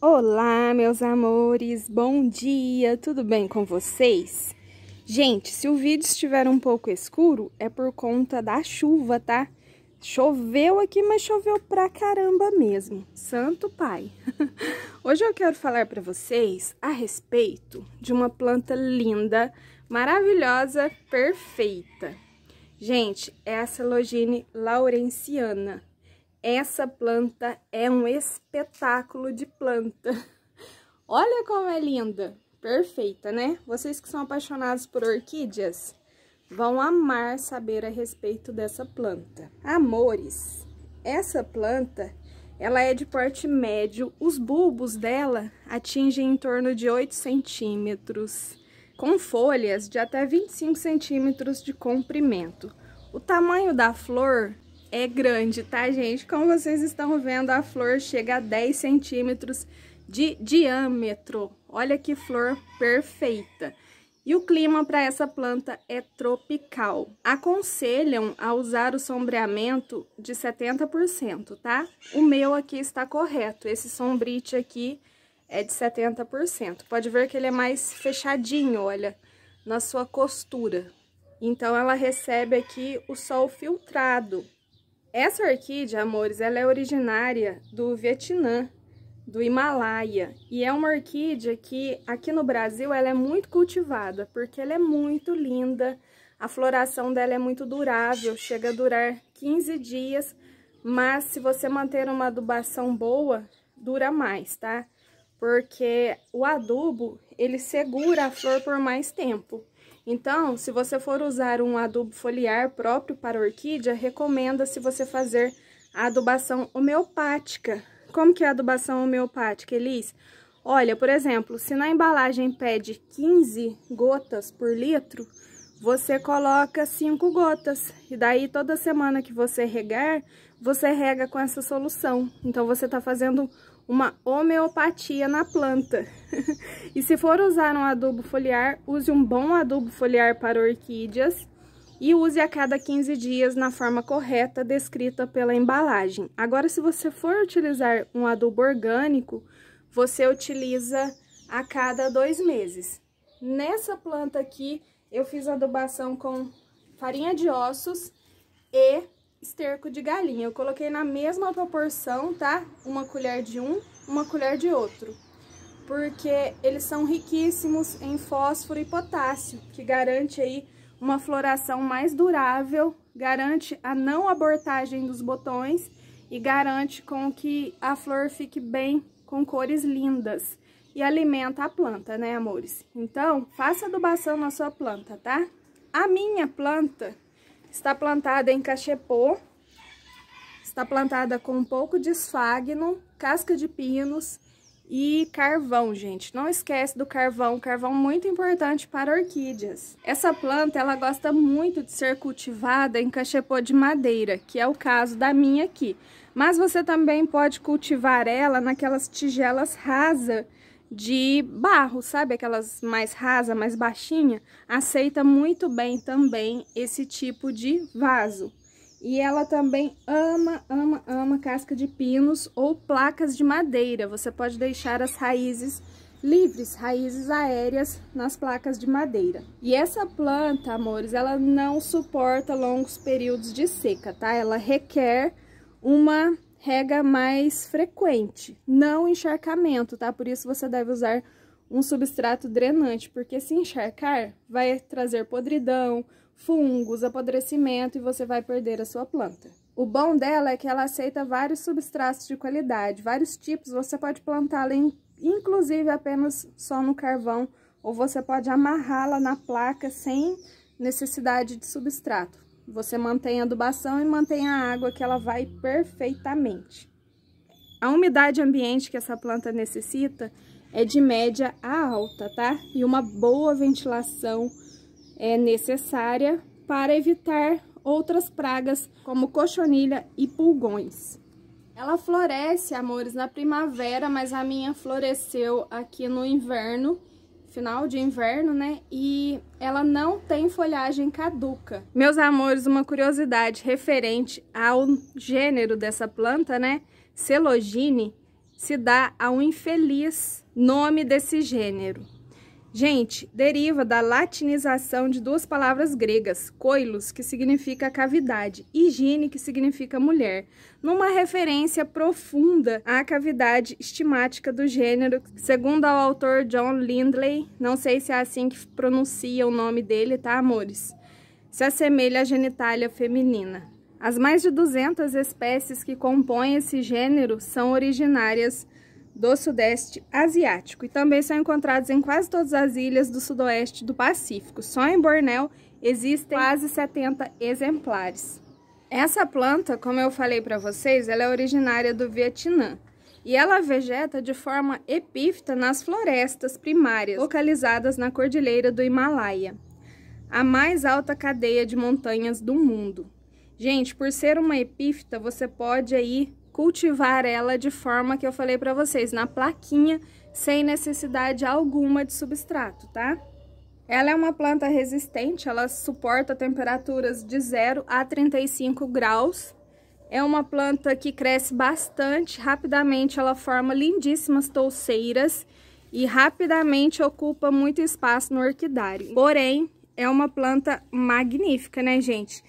Olá, meus amores, bom dia, tudo bem com vocês? Gente, se o vídeo estiver um pouco escuro, é por conta da chuva, tá? Choveu aqui, mas choveu pra caramba mesmo, santo pai! Hoje eu quero falar pra vocês a respeito de uma planta linda, maravilhosa, perfeita. Gente, é a Celogine laurenciana. Essa planta é um espetáculo de planta. Olha como é linda, perfeita, né? Vocês que são apaixonados por orquídeas vão amar saber a respeito dessa planta. Amores, essa planta, ela é de porte médio, os bulbos dela atingem em torno de 8 centímetros, com folhas de até 25 centímetros de comprimento. O tamanho da flor é grande, tá, gente? Como vocês estão vendo, a flor chega a 10 centímetros de diâmetro. Olha que flor perfeita! E o clima para essa planta é tropical. Aconselham a usar o sombreamento de 70%, tá? O meu aqui está correto, esse sombrite aqui é de 70%. Pode ver que ele é mais fechadinho, olha, na sua costura. Então, ela recebe aqui o sol filtrado. Essa orquídea, amores, ela é originária do Vietnã, do Himalaia, e é uma orquídea que aqui no Brasil ela é muito cultivada, porque ela é muito linda, a floração dela é muito durável, chega a durar 15 dias, mas se você manter uma adubação boa, dura mais, tá? Porque o adubo, ele segura a flor por mais tempo. Então, se você for usar um adubo foliar próprio para orquídea, recomenda-se você fazer a adubação homeopática. Como que é a adubação homeopática, Elis? Olha, por exemplo, se na embalagem pede 15 gotas por litro, você coloca 5 gotas. E daí, toda semana que você regar, você rega com essa solução. Então, você está fazendo uma homeopatia na planta. e se for usar um adubo foliar, use um bom adubo foliar para orquídeas e use a cada 15 dias na forma correta descrita pela embalagem. Agora, se você for utilizar um adubo orgânico, você utiliza a cada dois meses. Nessa planta aqui, eu fiz adubação com farinha de ossos e esterco de galinha. Eu coloquei na mesma proporção, tá? Uma colher de um, uma colher de outro. Porque eles são riquíssimos em fósforo e potássio, que garante aí uma floração mais durável, garante a não abortagem dos botões e garante com que a flor fique bem com cores lindas e alimenta a planta, né, amores? Então, faça adubação na sua planta, tá? A minha planta Está plantada em cachepô, está plantada com um pouco de esfagno, casca de pinos e carvão, gente. Não esquece do carvão, carvão muito importante para orquídeas. Essa planta, ela gosta muito de ser cultivada em cachepô de madeira, que é o caso da minha aqui. Mas você também pode cultivar ela naquelas tigelas rasas, de barro, sabe? Aquelas mais rasa, mais baixinha, aceita muito bem também esse tipo de vaso. E ela também ama, ama, ama casca de pinos ou placas de madeira. Você pode deixar as raízes livres, raízes aéreas nas placas de madeira. E essa planta, amores, ela não suporta longos períodos de seca, tá? Ela requer uma rega mais frequente, não encharcamento, tá? Por isso você deve usar um substrato drenante, porque se encharcar, vai trazer podridão, fungos, apodrecimento e você vai perder a sua planta. O bom dela é que ela aceita vários substratos de qualidade, vários tipos, você pode plantá-la inclusive apenas só no carvão, ou você pode amarrá-la na placa sem necessidade de substrato. Você mantém a adubação e mantém a água que ela vai perfeitamente. A umidade ambiente que essa planta necessita é de média a alta, tá? E uma boa ventilação é necessária para evitar outras pragas como cochonilha e pulgões. Ela floresce, amores, na primavera, mas a minha floresceu aqui no inverno final de inverno, né? E ela não tem folhagem caduca. Meus amores, uma curiosidade referente ao gênero dessa planta, né? Celogine se dá a um infeliz nome desse gênero. Gente, deriva da latinização de duas palavras gregas, coilos, que significa cavidade, e higiene, que significa mulher, numa referência profunda à cavidade estimática do gênero, segundo o autor John Lindley, não sei se é assim que pronuncia o nome dele, tá, amores? Se assemelha à genitália feminina. As mais de 200 espécies que compõem esse gênero são originárias do Sudeste Asiático e também são encontrados em quase todas as ilhas do Sudoeste do Pacífico. Só em Bornéu existem quase 70 exemplares. Essa planta, como eu falei para vocês, ela é originária do Vietnã e ela vegeta de forma epífita nas florestas primárias localizadas na cordilheira do Himalaia, a mais alta cadeia de montanhas do mundo. Gente, por ser uma epífita, você pode aí cultivar ela de forma que eu falei para vocês, na plaquinha, sem necessidade alguma de substrato, tá? Ela é uma planta resistente, ela suporta temperaturas de 0 a 35 graus. É uma planta que cresce bastante, rapidamente ela forma lindíssimas touceiras e rapidamente ocupa muito espaço no orquidário. Porém, é uma planta magnífica, né, gente?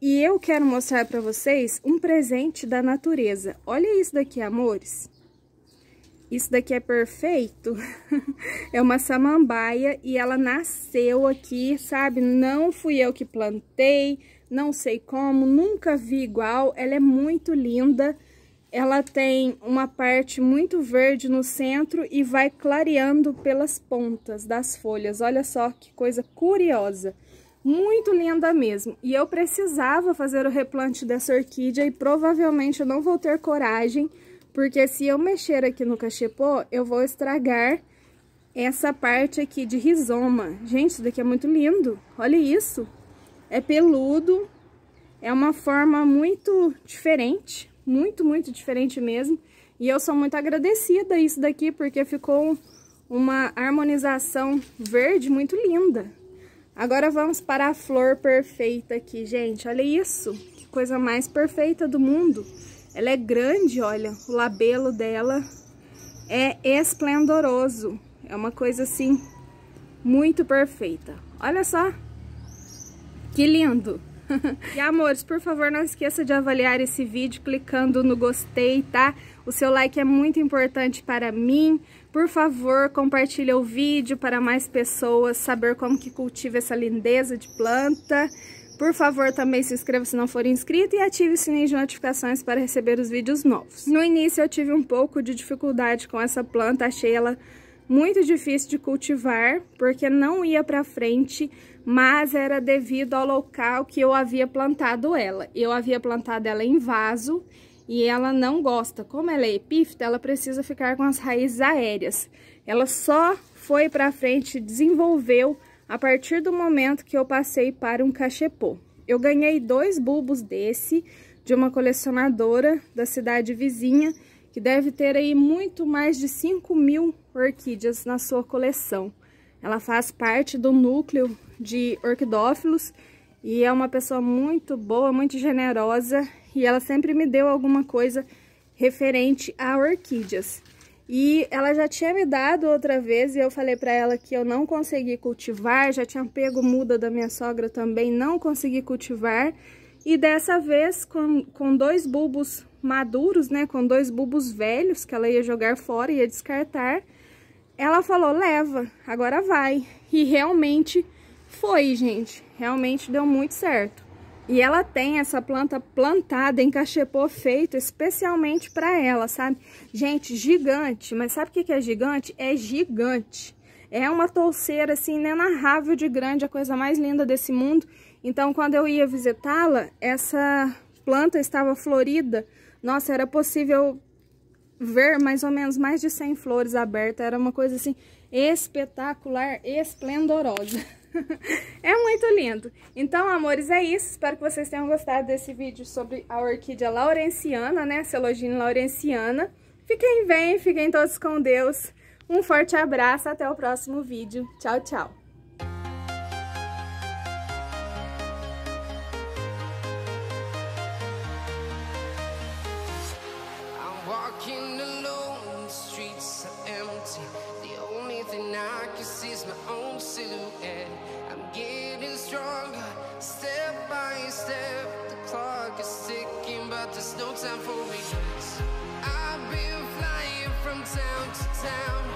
E eu quero mostrar para vocês um presente da natureza. Olha isso daqui, amores. Isso daqui é perfeito. é uma samambaia e ela nasceu aqui, sabe? Não fui eu que plantei, não sei como, nunca vi igual. Ela é muito linda. Ela tem uma parte muito verde no centro e vai clareando pelas pontas das folhas. Olha só que coisa curiosa muito linda mesmo. E eu precisava fazer o replante dessa orquídea e provavelmente eu não vou ter coragem, porque se eu mexer aqui no cachepô, eu vou estragar essa parte aqui de rizoma. Gente, isso daqui é muito lindo, olha isso. É peludo, é uma forma muito diferente, muito, muito diferente mesmo. E eu sou muito agradecida a isso daqui, porque ficou uma harmonização verde muito linda. Agora vamos para a flor perfeita aqui, gente. Olha isso, que coisa mais perfeita do mundo. Ela é grande, olha, o labelo dela é esplendoroso. É uma coisa assim, muito perfeita. Olha só, que lindo. e amores, por favor, não esqueça de avaliar esse vídeo clicando no gostei, tá? O seu like é muito importante para mim. Por favor, compartilhe o vídeo para mais pessoas saber como que cultiva essa lindeza de planta. Por favor, também se inscreva se não for inscrito e ative o sininho de notificações para receber os vídeos novos. No início eu tive um pouco de dificuldade com essa planta, achei ela muito difícil de cultivar, porque não ia para frente, mas era devido ao local que eu havia plantado ela. Eu havia plantado ela em vaso e ela não gosta. Como ela é epífita, ela precisa ficar com as raízes aéreas. Ela só foi para frente, desenvolveu a partir do momento que eu passei para um cachepô. Eu ganhei dois bulbos desse, de uma colecionadora da cidade vizinha, que deve ter aí muito mais de 5 mil orquídeas na sua coleção. Ela faz parte do núcleo de orquidófilos e é uma pessoa muito boa, muito generosa e ela sempre me deu alguma coisa referente a orquídeas. E ela já tinha me dado outra vez e eu falei para ela que eu não consegui cultivar, já tinha pego muda da minha sogra também, não consegui cultivar. E dessa vez com, com dois bulbos maduros, né, com dois bulbos velhos que ela ia jogar fora, ia descartar, ela falou, leva, agora vai. E realmente foi, gente, realmente deu muito certo. E ela tem essa planta plantada em cachepô feito especialmente para ela, sabe? Gente, gigante. Mas sabe o que é gigante? É gigante. É uma touceira, assim, inenarrável de grande, a coisa mais linda desse mundo. Então, quando eu ia visitá-la, essa planta estava florida. Nossa, era possível ver mais ou menos mais de 100 flores abertas. Era uma coisa, assim, espetacular, esplendorosa. é muito lindo. Então, amores, é isso. Espero que vocês tenham gostado desse vídeo sobre a orquídea laurenciana, né? Celogine laurenciana. Fiquem bem, fiquem todos com Deus. Um forte abraço, até o próximo vídeo. Tchau, tchau. my own silhouette. I'm getting stronger, step by step. The clock is ticking, but there's no time for regrets. I've been flying from town to town.